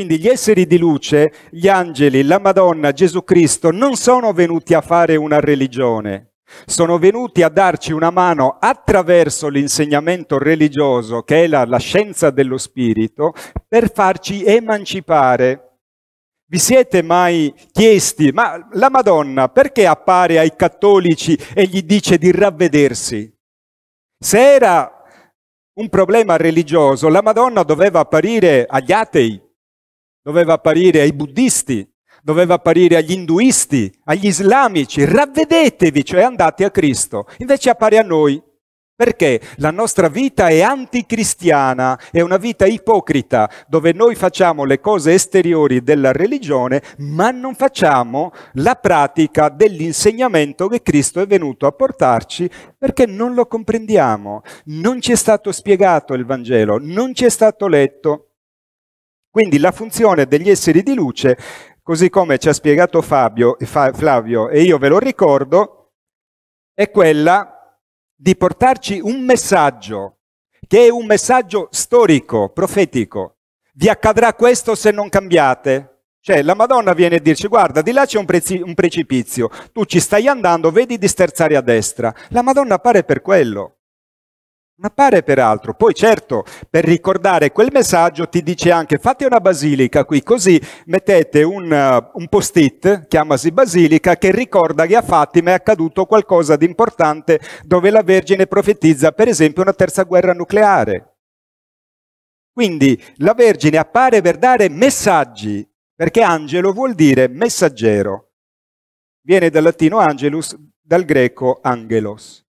Quindi gli esseri di luce, gli angeli, la Madonna, Gesù Cristo non sono venuti a fare una religione, sono venuti a darci una mano attraverso l'insegnamento religioso, che è la, la scienza dello spirito, per farci emancipare. Vi siete mai chiesti, ma la Madonna perché appare ai cattolici e gli dice di ravvedersi? Se era un problema religioso, la Madonna doveva apparire agli atei, doveva apparire ai buddisti, doveva apparire agli induisti, agli islamici, ravvedetevi, cioè andate a Cristo, invece appare a noi. Perché la nostra vita è anticristiana, è una vita ipocrita, dove noi facciamo le cose esteriori della religione, ma non facciamo la pratica dell'insegnamento che Cristo è venuto a portarci, perché non lo comprendiamo, non ci è stato spiegato il Vangelo, non ci è stato letto. Quindi la funzione degli esseri di luce, così come ci ha spiegato Fabio, Flavio e io ve lo ricordo, è quella di portarci un messaggio, che è un messaggio storico, profetico. Vi accadrà questo se non cambiate. Cioè la Madonna viene a dirci guarda di là c'è un, un precipizio, tu ci stai andando, vedi di sterzare a destra. La Madonna appare per quello. Appare peraltro, poi certo, per ricordare quel messaggio ti dice anche fate una basilica qui, così mettete un, uh, un post-it, chiamasi basilica, che ricorda che a Fatima è accaduto qualcosa di importante dove la Vergine profetizza per esempio una terza guerra nucleare. Quindi la Vergine appare per dare messaggi, perché angelo vuol dire messaggero. Viene dal latino angelus, dal greco angelos.